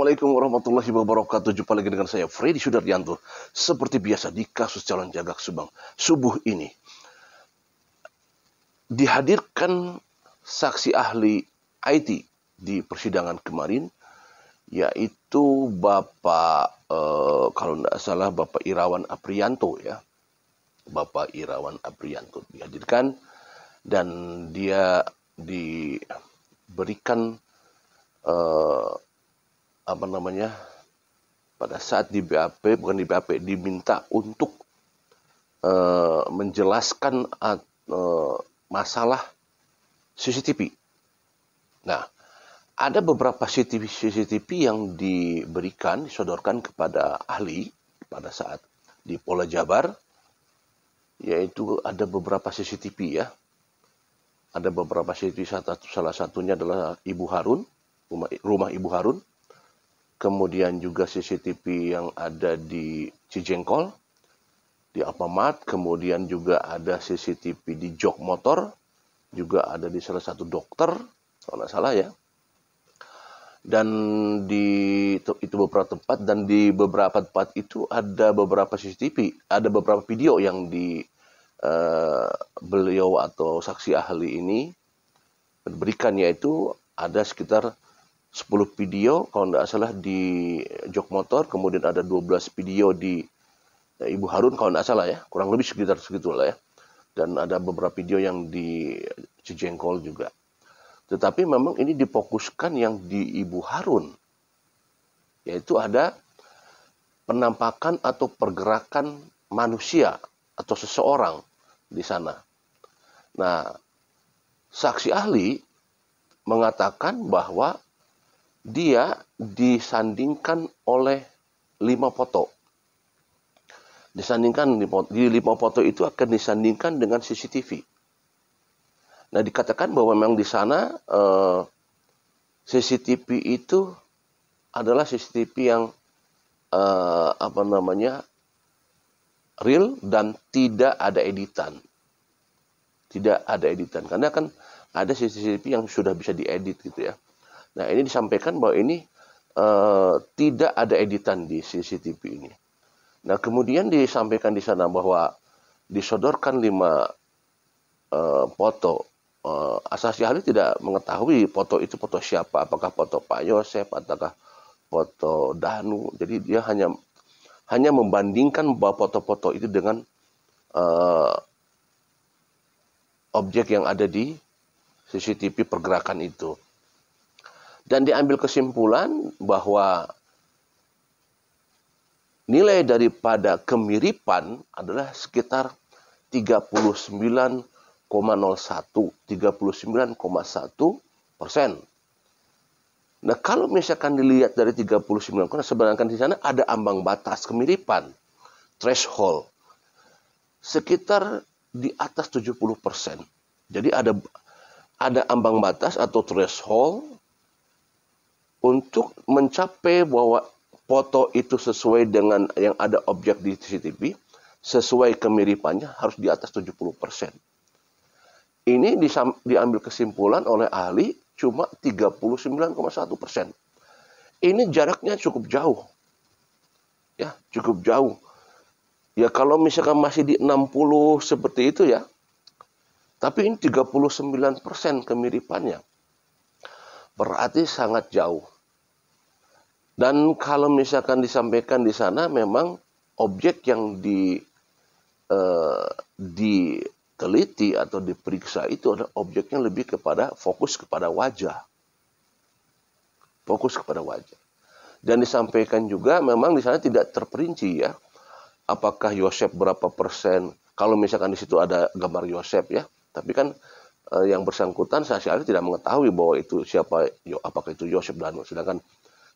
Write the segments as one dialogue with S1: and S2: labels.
S1: Assalamualaikum warahmatullahi wabarakatuh. Jumpa lagi dengan saya Freddy Sudaryanto. Seperti biasa di kasus calon jagak Subang subuh ini dihadirkan saksi ahli IT di persidangan kemarin yaitu Bapak eh, kalau tidak salah Bapak Irawan Aprianto ya. Bapak Irawan Aprianto dihadirkan dan dia diberikan eh, apa namanya pada saat di BAP bukan di BAP diminta untuk uh, menjelaskan uh, masalah CCTV. Nah, ada beberapa CCTV, CCTV yang diberikan disodorkan kepada ahli pada saat di Pola Jabar yaitu ada beberapa CCTV ya. Ada beberapa CCTV salah satunya adalah Ibu Harun, rumah Ibu Harun kemudian juga CCTV yang ada di Cijengkol, di Alfamart, kemudian juga ada CCTV di jok motor, juga ada di salah satu dokter, kalau nggak salah ya. Dan di itu beberapa tempat dan di beberapa tempat itu ada beberapa CCTV, ada beberapa video yang di uh, beliau atau saksi ahli ini berikan yaitu ada sekitar 10 video kalau tidak salah di jok motor kemudian ada 12 video di ya, Ibu Harun kalau tidak salah ya kurang lebih sekitar segitulah ya dan ada beberapa video yang di Cijengkol juga tetapi memang ini difokuskan yang di Ibu Harun yaitu ada penampakan atau pergerakan manusia atau seseorang di sana. Nah, saksi ahli mengatakan bahwa dia disandingkan oleh lima foto. Disandingkan di lima foto itu akan disandingkan dengan CCTV. Nah dikatakan bahwa memang di sana eh, CCTV itu adalah CCTV yang eh, apa namanya real dan tidak ada editan, tidak ada editan karena kan ada CCTV yang sudah bisa diedit gitu ya. Nah ini disampaikan bahwa ini uh, tidak ada editan di CCTV ini. Nah kemudian disampaikan di sana bahwa disodorkan lima uh, foto. Uh, asasi ahli tidak mengetahui foto itu foto siapa, apakah foto Pak Yosef, ataukah foto Danu. Jadi dia hanya hanya membandingkan bahwa foto-foto itu dengan uh, objek yang ada di CCTV pergerakan itu dan diambil kesimpulan bahwa nilai daripada kemiripan adalah sekitar 39,01 39,1 persen. Nah kalau misalkan dilihat dari 39, karena sebenarnya di sana ada ambang batas kemiripan, threshold, sekitar di atas 70 persen. Jadi ada ada ambang batas atau threshold untuk mencapai bahwa foto itu sesuai dengan yang ada objek di CCTV, sesuai kemiripannya harus di atas 70%. Ini diambil kesimpulan oleh ahli cuma 39,1%. Ini jaraknya cukup jauh. Ya, cukup jauh. Ya kalau misalkan masih di 60 seperti itu ya. Tapi ini 39% kemiripannya. Berarti sangat jauh. Dan kalau misalkan disampaikan di sana memang objek yang di eh, diteliti atau diperiksa itu adalah objeknya lebih kepada fokus kepada wajah. Fokus kepada wajah. Dan disampaikan juga memang di sana tidak terperinci ya. Apakah Yosef berapa persen? Kalau misalkan di situ ada gambar Yosef ya, tapi kan eh, yang bersangkutan saya tidak mengetahui bahwa itu siapa, apakah itu Yosef dan sedangkan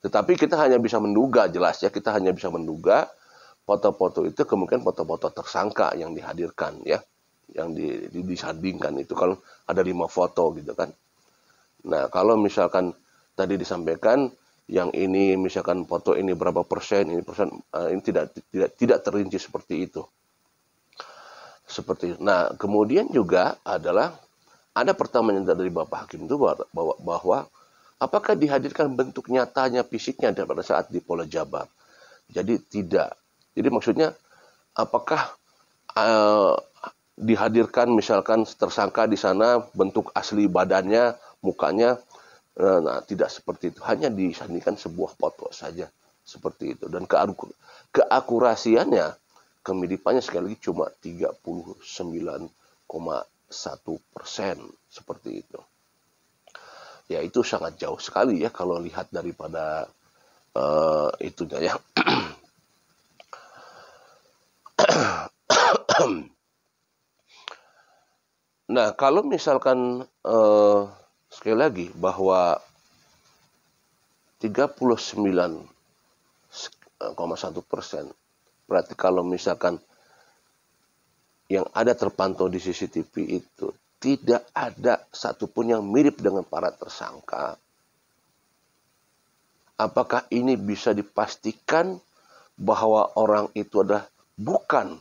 S1: tetapi kita hanya bisa menduga jelas ya, kita hanya bisa menduga foto-foto itu kemungkinan foto-foto tersangka yang dihadirkan ya, yang di, di, disandingkan itu kalau ada lima foto gitu kan. Nah kalau misalkan tadi disampaikan yang ini misalkan foto ini berapa persen ini persen eh, ini tidak tidak tidak terinci seperti itu seperti nah kemudian juga adalah ada pertanyaan dari bapak hakim itu bahwa, bahwa Apakah dihadirkan bentuk nyatanya fisiknya pada saat di Pola Jabar? Jadi tidak. Jadi maksudnya apakah uh, dihadirkan misalkan tersangka di sana bentuk asli badannya, mukanya uh, nah tidak seperti itu. Hanya disandingkan sebuah foto saja seperti itu dan ke keakurasiannya kemiripannya sekali lagi cuma 39,1 persen seperti itu ya itu sangat jauh sekali ya kalau lihat daripada uh, itunya ya nah kalau misalkan uh, sekali lagi bahwa 39,1 eh, persen berarti kalau misalkan yang ada terpantau di CCTV itu tidak ada satupun yang mirip dengan para tersangka. Apakah ini bisa dipastikan bahwa orang itu adalah bukan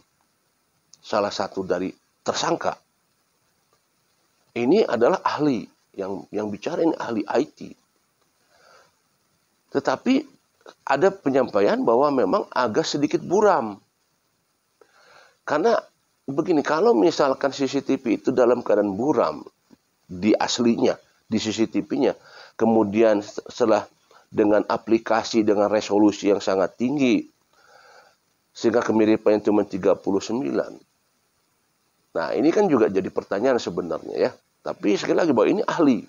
S1: salah satu dari tersangka? Ini adalah ahli yang yang bicara ini ahli IT. Tetapi ada penyampaian bahwa memang agak sedikit buram. Karena begini, kalau misalkan CCTV itu dalam keadaan buram di aslinya, di CCTV-nya, kemudian setelah dengan aplikasi dengan resolusi yang sangat tinggi sehingga kemiripannya cuma 39. Nah, ini kan juga jadi pertanyaan sebenarnya ya. Tapi sekali lagi bahwa ini ahli.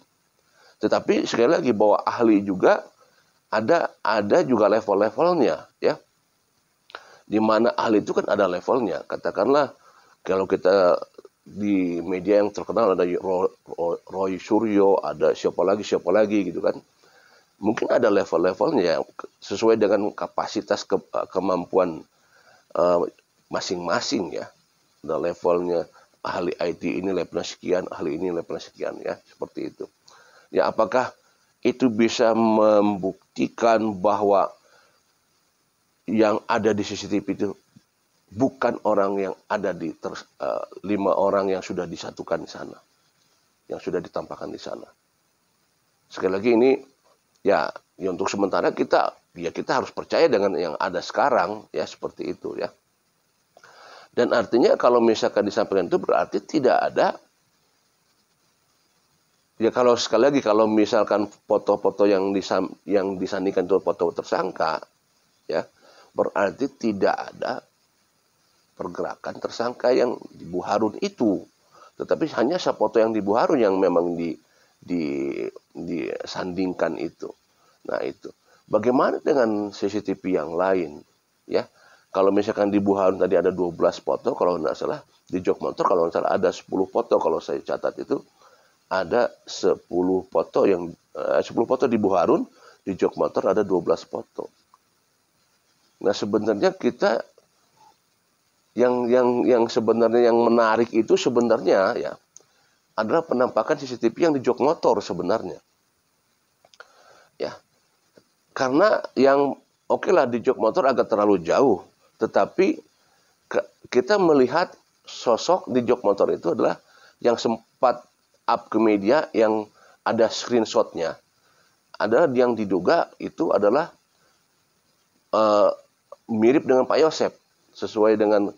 S1: Tetapi sekali lagi bahwa ahli juga ada ada juga level-levelnya ya. Di mana ahli itu kan ada levelnya. Katakanlah kalau kita di media yang terkenal ada Roy Suryo, ada siapa lagi, siapa lagi gitu kan. Mungkin ada level-levelnya sesuai dengan kapasitas ke, eh, kemampuan masing eh, masing-masing ya. Ada levelnya ahli IT ini levelnya sekian, ahli ini levelnya sekian ya, seperti itu. Ya apakah itu bisa membuktikan bahwa yang ada di CCTV itu bukan orang yang ada di ter, uh, lima orang yang sudah disatukan di sana, yang sudah ditampakkan di sana. Sekali lagi ini ya, ya untuk sementara kita ya kita harus percaya dengan yang ada sekarang ya seperti itu ya. Dan artinya kalau misalkan disampaikan itu berarti tidak ada ya kalau sekali lagi kalau misalkan foto-foto yang disam, yang disandingkan itu foto tersangka ya berarti tidak ada pergerakan tersangka yang di Harun itu. Tetapi hanya Sapoto yang di Harun yang memang di di disandingkan itu. Nah, itu. Bagaimana dengan CCTV yang lain? Ya. Kalau misalkan di Harun tadi ada 12 foto kalau tidak salah, di Motor, kalau tidak salah ada 10 foto kalau saya catat itu ada 10 foto yang eh, 10 foto di Harun di Motor ada 12 foto. Nah, sebenarnya kita yang yang yang sebenarnya yang menarik itu sebenarnya ya adalah penampakan CCTV yang di jok motor sebenarnya. Ya. Karena yang oke okay lah di jok motor agak terlalu jauh, tetapi ke, kita melihat sosok di jok motor itu adalah yang sempat up ke media yang ada screenshotnya adalah yang diduga itu adalah uh, mirip dengan Pak Yosep sesuai dengan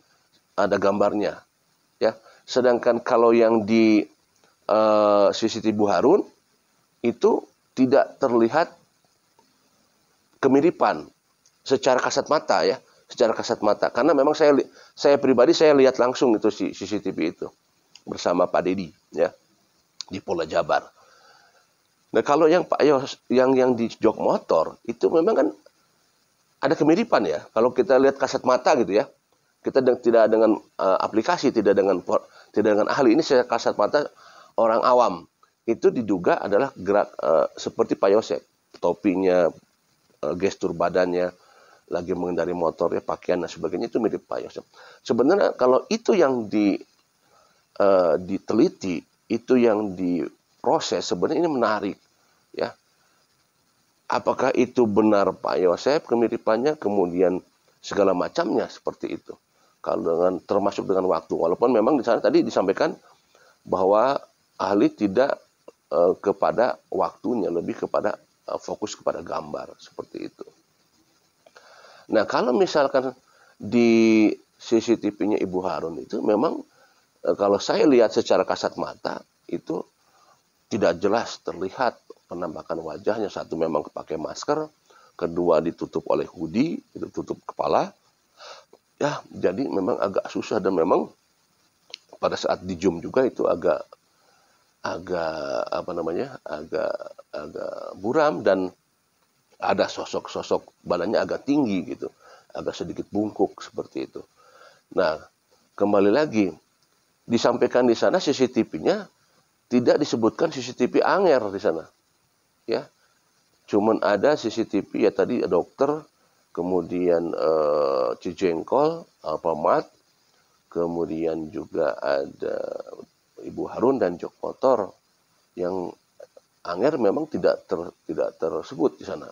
S1: ada gambarnya ya sedangkan kalau yang di uh, eh, CCTV Harun itu tidak terlihat kemiripan secara kasat mata ya secara kasat mata karena memang saya saya pribadi saya lihat langsung itu si CCTV itu bersama Pak Dedi ya di Pola Jabar. Nah kalau yang Pak Yos yang yang di jok motor itu memang kan ada kemiripan ya kalau kita lihat kasat mata gitu ya kita tidak dengan uh, aplikasi tidak dengan tidak dengan ahli ini saya kasat mata orang awam itu diduga adalah gerak uh, seperti Pak Yosep topinya uh, gestur badannya lagi mengendari motor ya pakaian dan sebagainya itu mirip Pak Yosep sebenarnya kalau itu yang di uh, diteliti itu yang diproses sebenarnya ini menarik ya apakah itu benar Pak Yosef kemiripannya kemudian segala macamnya seperti itu kalau dengan termasuk dengan waktu. Walaupun memang di sana tadi disampaikan bahwa ahli tidak e, kepada waktunya, lebih kepada e, fokus kepada gambar seperti itu. Nah, kalau misalkan di CCTV-nya Ibu Harun itu memang e, kalau saya lihat secara kasat mata itu tidak jelas terlihat penampakan wajahnya satu memang pakai masker, kedua ditutup oleh hoodie, ditutup kepala, ya jadi memang agak susah dan memang pada saat di Zoom juga itu agak agak apa namanya agak agak buram dan ada sosok-sosok badannya agak tinggi gitu agak sedikit bungkuk seperti itu nah kembali lagi disampaikan di sana CCTV-nya tidak disebutkan CCTV Anger di sana ya cuman ada CCTV ya tadi dokter kemudian uh, eh, cijengkol, pemat, kemudian juga ada Ibu Harun dan Jok Kotor yang Anger memang tidak ter, tidak tersebut di sana.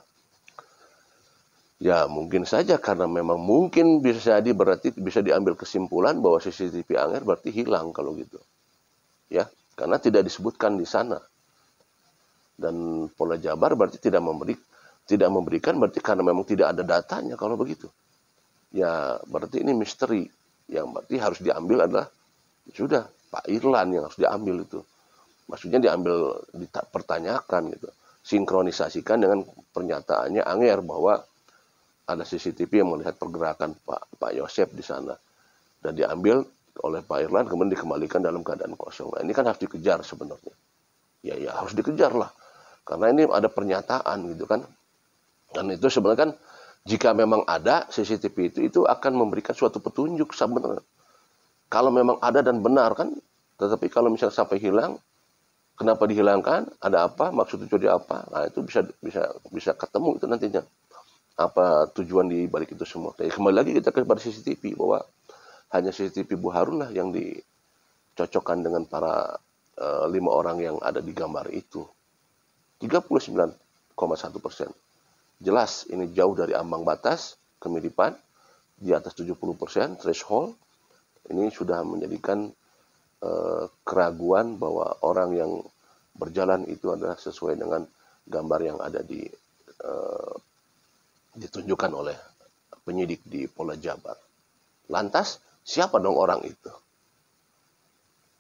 S1: Ya mungkin saja karena memang mungkin bisa jadi berarti bisa diambil kesimpulan bahwa CCTV Anger berarti hilang kalau gitu. Ya, karena tidak disebutkan di sana. Dan Polda Jabar berarti tidak memberi tidak memberikan berarti karena memang tidak ada datanya kalau begitu. Ya berarti ini misteri yang berarti harus diambil adalah ya sudah Pak Irlan yang harus diambil itu. Maksudnya diambil dipertanyakan gitu. Sinkronisasikan dengan pernyataannya Anger bahwa ada CCTV yang melihat pergerakan Pak Pak Yosep di sana dan diambil oleh Pak Irlan kemudian dikembalikan dalam keadaan kosong. Nah, ini kan harus dikejar sebenarnya. Ya ya harus dikejar lah. Karena ini ada pernyataan gitu kan dan itu sebenarnya kan jika memang ada CCTV itu itu akan memberikan suatu petunjuk sebenarnya. Kalau memang ada dan benar kan, tetapi kalau misalnya sampai hilang, kenapa dihilangkan? Ada apa? Maksud tujuannya apa? Nah itu bisa bisa bisa ketemu itu nantinya apa tujuan di balik itu semua. Jadi kembali lagi kita kepada CCTV bahwa hanya CCTV Bu Harun lah yang dicocokkan dengan para e, lima orang yang ada di gambar itu. 39,1 persen. Jelas ini jauh dari ambang batas kemiripan di atas 70% threshold. Ini sudah menjadikan eh, keraguan bahwa orang yang berjalan itu adalah sesuai dengan gambar yang ada di eh, ditunjukkan oleh penyidik di Polda Jabar. Lantas siapa dong orang itu?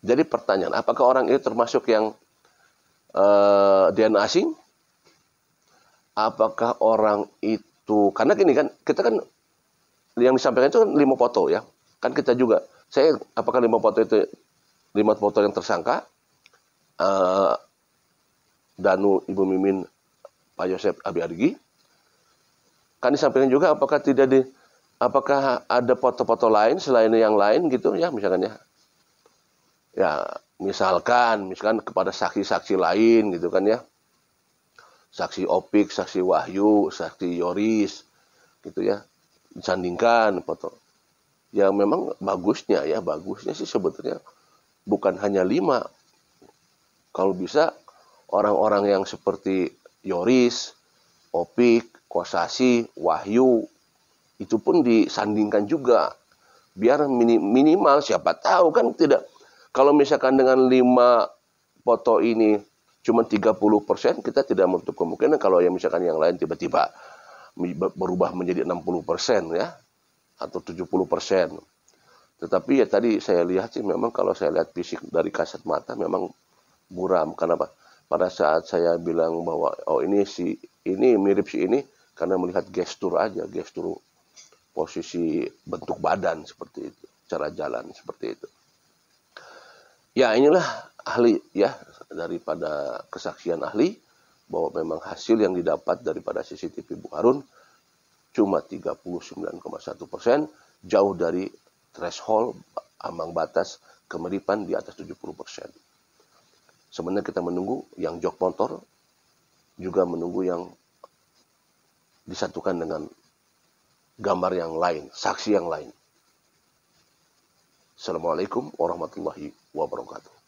S1: Jadi pertanyaan, apakah orang itu termasuk yang eh, DNA asing apakah orang itu karena gini kan kita kan yang disampaikan itu kan lima foto ya kan kita juga saya apakah lima foto itu lima foto yang tersangka uh, Danu Ibu Mimin Pak Yosep Abi Argi kan disampaikan juga apakah tidak di apakah ada foto-foto lain selain yang lain gitu ya misalkan ya ya misalkan misalkan kepada saksi-saksi lain gitu kan ya saksi Opik, saksi Wahyu, saksi Yoris, gitu ya, disandingkan foto. Ya memang bagusnya ya, bagusnya sih sebetulnya bukan hanya lima. Kalau bisa orang-orang yang seperti Yoris, Opik, Kosasi, Wahyu, itu pun disandingkan juga. Biar minimal siapa tahu kan tidak. Kalau misalkan dengan lima foto ini cuma 30% kita tidak menutup kemungkinan kalau yang misalkan yang lain tiba-tiba berubah menjadi 60% ya atau 70%. Tetapi ya tadi saya lihat sih memang kalau saya lihat fisik dari kasat mata memang buram karena apa? Pada saat saya bilang bahwa oh ini si ini mirip si ini karena melihat gestur aja, gestur posisi bentuk badan seperti itu, cara jalan seperti itu. Ya inilah ahli ya daripada kesaksian ahli bahwa memang hasil yang didapat daripada CCTV Bu Harun cuma 39,1 persen jauh dari threshold ambang batas kemiripan di atas 70 persen. Sebenarnya kita menunggu yang jok motor juga menunggu yang disatukan dengan gambar yang lain, saksi yang lain. Assalamualaikum warahmatullahi wabarakatuh.